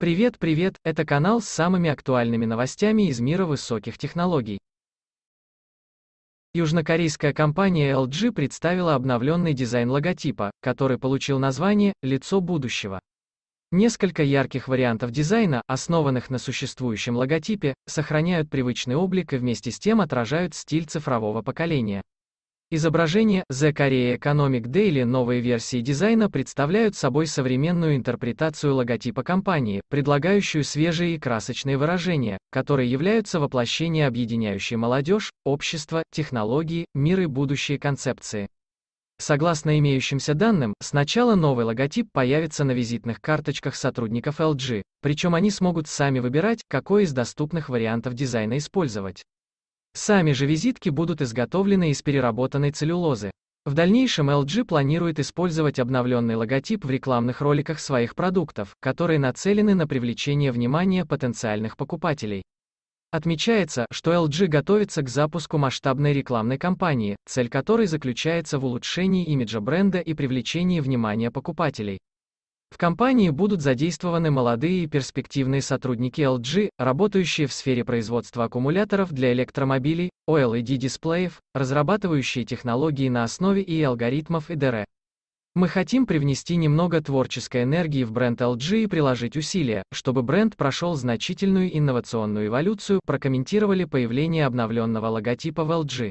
Привет, привет, это канал с самыми актуальными новостями из мира высоких технологий. Южнокорейская компания LG представила обновленный дизайн логотипа, который получил название «Лицо будущего». Несколько ярких вариантов дизайна, основанных на существующем логотипе, сохраняют привычный облик и вместе с тем отражают стиль цифрового поколения. Изображение The Korea Economic Daily новые версии дизайна представляют собой современную интерпретацию логотипа компании, предлагающую свежие и красочные выражения, которые являются воплощением объединяющей молодежь, общество, технологии, мир и будущие концепции. Согласно имеющимся данным, сначала новый логотип появится на визитных карточках сотрудников LG, причем они смогут сами выбирать, какой из доступных вариантов дизайна использовать. Сами же визитки будут изготовлены из переработанной целлюлозы. В дальнейшем LG планирует использовать обновленный логотип в рекламных роликах своих продуктов, которые нацелены на привлечение внимания потенциальных покупателей. Отмечается, что LG готовится к запуску масштабной рекламной кампании, цель которой заключается в улучшении имиджа бренда и привлечении внимания покупателей. В компании будут задействованы молодые и перспективные сотрудники LG, работающие в сфере производства аккумуляторов для электромобилей, OLED-дисплеев, разрабатывающие технологии на основе и алгоритмов ИДР. Мы хотим привнести немного творческой энергии в бренд LG и приложить усилия, чтобы бренд прошел значительную инновационную эволюцию, прокомментировали появление обновленного логотипа в LG.